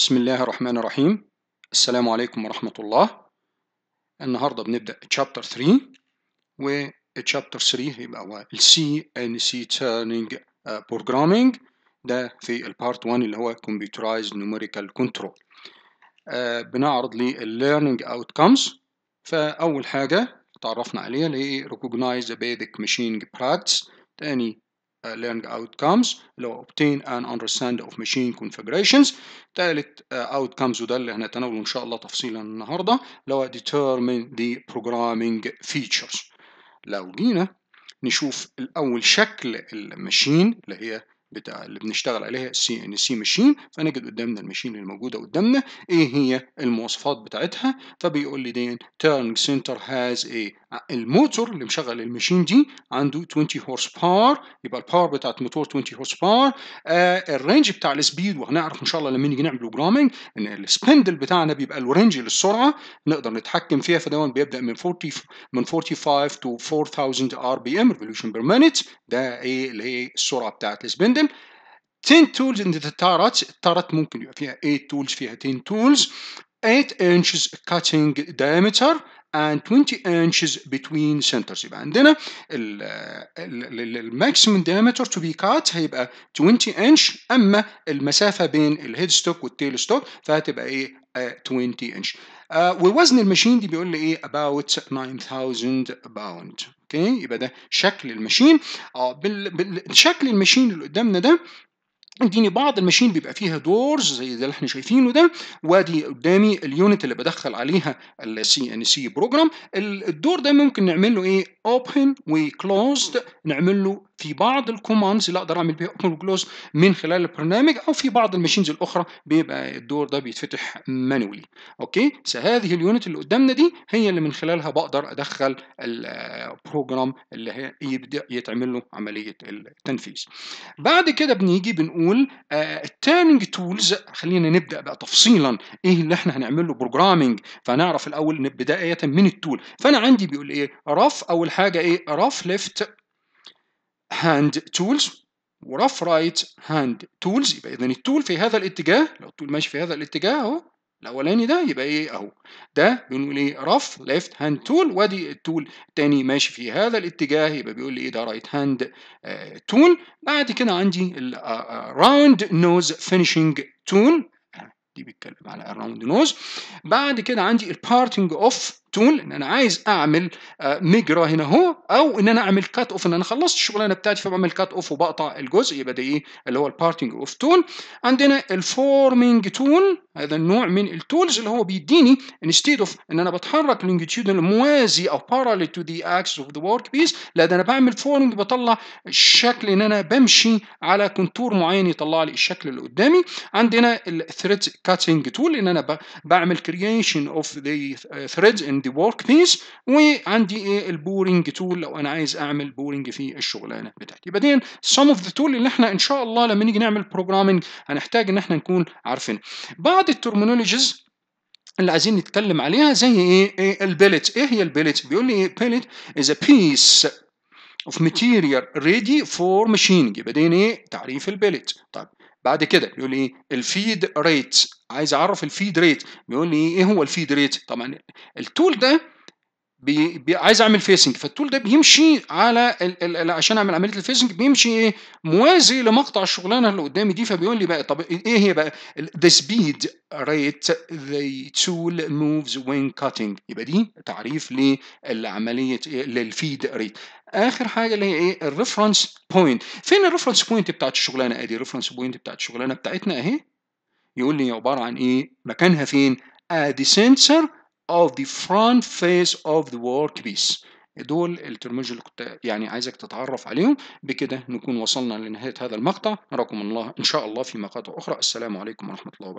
بسم الله الرحمن الرحيم السلام عليكم ورحمة الله النهاردة بنبدأ chapter 3 و chapter 3 هيبقى هو ال C and C Turning uh, Programming ده في البارت 1 اللي هو Computerized Numerical Control آه بنعرض learning Outcomes فأول حاجة تعرفنا عليها اللي هي Recognize the Basic Machine Practice تاني آه، learning outcomes اللي هو obtain and understand of machine configurations ثالث آه، outcomes وده اللي هنتناوله ان شاء الله تفصيلا النهارده اللي هو determine the programming features لو جينا نشوف الاول شكل الماشين اللي هي بتاع اللي بنشتغل عليها سي ان سي ماشين فنجد قدامنا الماشين اللي موجوده قدامنا ايه هي المواصفات بتاعتها فبيقول لي دين تيرنج سنتر هاز a الموتور اللي مشغل الماشين دي عنده 20 هورس باور يبقى الباور بتاعت الموتور 20 هورس باور الرينج بتاع السبيد وهنعرف ان شاء الله لما نيجي نعمل بروجرامنج ان السبندل بتاعنا بيبقى الرينج للسرعه نقدر نتحكم فيها فده بيبدا من 40 من 45 تو 4000 ار بي ام ريفولوشن بير مينيت ده ايه اللي هي السرعه بتاعت السبندل 10 تولز ان التارت التارت ممكن يبقى فيها 8 تولز فيها 10 تولز 8 inches cutting diameter and آه، 20 inches between centers يبقى عندنا الماكسيمم diameter to be cut هيبقى 20 inch اما المسافه بين الهيد ستوك والتيل ستوك فهتبقى ايه uh, آه، 20 inch uh, ووزن الماشين دي بيقول لي ايه about 9000 pound اوكي يبقى ده شكل الماشين اه بالشكل المشين الماشين اللي قدامنا ده اديني بعض الماشين بيبقى فيها دورز زي ده اللي احنا شايفينه ده وادي قدامي اليونت اللي بدخل عليها السي ان سي بروجرام الدور ده ممكن نعمل له ايه open و closed نعمل له في بعض الكوماندز اللي اقدر اعمل بيها open وكلوز من خلال البرنامج او في بعض الماشينز الاخرى بيبقى الدور ده بيتفتح مانولي اوكي فهذه اليونت اللي قدامنا دي هي اللي من خلالها بقدر ادخل البروجرام اللي هي يبدا يتعمل له عمليه التنفيذ بعد كده بنيجي بنقول آه، التيرنج تولز خلينا نبدا بقى تفصيلا ايه اللي احنا هنعمل له بروجرامنج فنعرف الاول بدايه من التول فانا عندي بيقول ايه رف او اول حاجه ايه رف ليفت هاند تولز ورف رايت هاند تولز يبقى اذا التول في هذا الاتجاه لو التول ماشي في هذا الاتجاه اهو الاولاني ده يبقى ايه اهو ده بنقول ايه رف ليفت هاند تول وادي التول الثاني ماشي في هذا الاتجاه يبقى بيقول لي ايه ده رايت هاند تول بعد كده عندي الراوند نوز فينيشنج تول دي بيتكلم على الراوند نوز بعد كده عندي البارتنج اوف تول ان انا عايز اعمل آه، ميجرا هنا اهو او ان انا اعمل كات اوف ان انا خلصت الشغلانه بتاعتي فبعمل كات اوف وبقطع الجزء يبقى ده ايه اللي هو البارتنج اوف تول عندنا الفورمينج تول هذا النوع من التولز اللي هو بيديني انستيد اوف ان انا بتحرك لونجيتيود موازي او بارالل تو ذا اكسس اوف ذا ورك بيس لا ده انا بعمل فورمينج بطلع الشكل ان انا بمشي على كونتور معين يطلع لي الشكل اللي قدامي عندنا الثريد كاتنج تول ان انا بعمل كرييشن اوف ذا ثريدز ان عندي ورك بيس وعندي ايه البورنج تول لو انا عايز اعمل بورنج في الشغلانه بتاعتي بعدين سم اوف ذا تول اللي احنا ان شاء الله لما نيجي نعمل بروجرامنج هنحتاج ان احنا نكون عارفين بعض الترمينولوجيز اللي عايزين نتكلم عليها زي ايه, إيه البيلت ايه هي البيلت بيقول لي ايه بيلت از ا بيس of material ready for machining يبقى دي ايه تعريف البيلت طيب بعد كده بيقول ايه الفيد ريت عايز اعرف الفيد ريت بيقول لي ايه هو الفيد ريت طبعا التول ده بي بي عايز اعمل فيسنج فالتول ده بيمشي على ال ال عشان اعمل عمليه الفيسنج بيمشي ايه موازي لمقطع الشغلانه اللي قدامي دي فبيقول لي بقى طب ايه هي بقى ذا سبيد ريت ذا تول موفز وين كاتنج يبقى دي تعريف لعمليه للفيد ريت اخر حاجه اللي هي ايه الريفرنس بوينت فين الريفرنس بوينت بتاعت الشغلانه ادي الريفرنس بوينت بتاعت الشغلانه بتاعتنا اهي يقول لي عباره عن ايه مكانها فين ادي سنسور of the front face of the workpiece دول الترمج اللي كنت يعني عايزك تتعرف عليهم بكده نكون وصلنا لنهايه هذا المقطع نراكم الله ان شاء الله في مقاطع اخرى السلام عليكم ورحمه الله وبركاته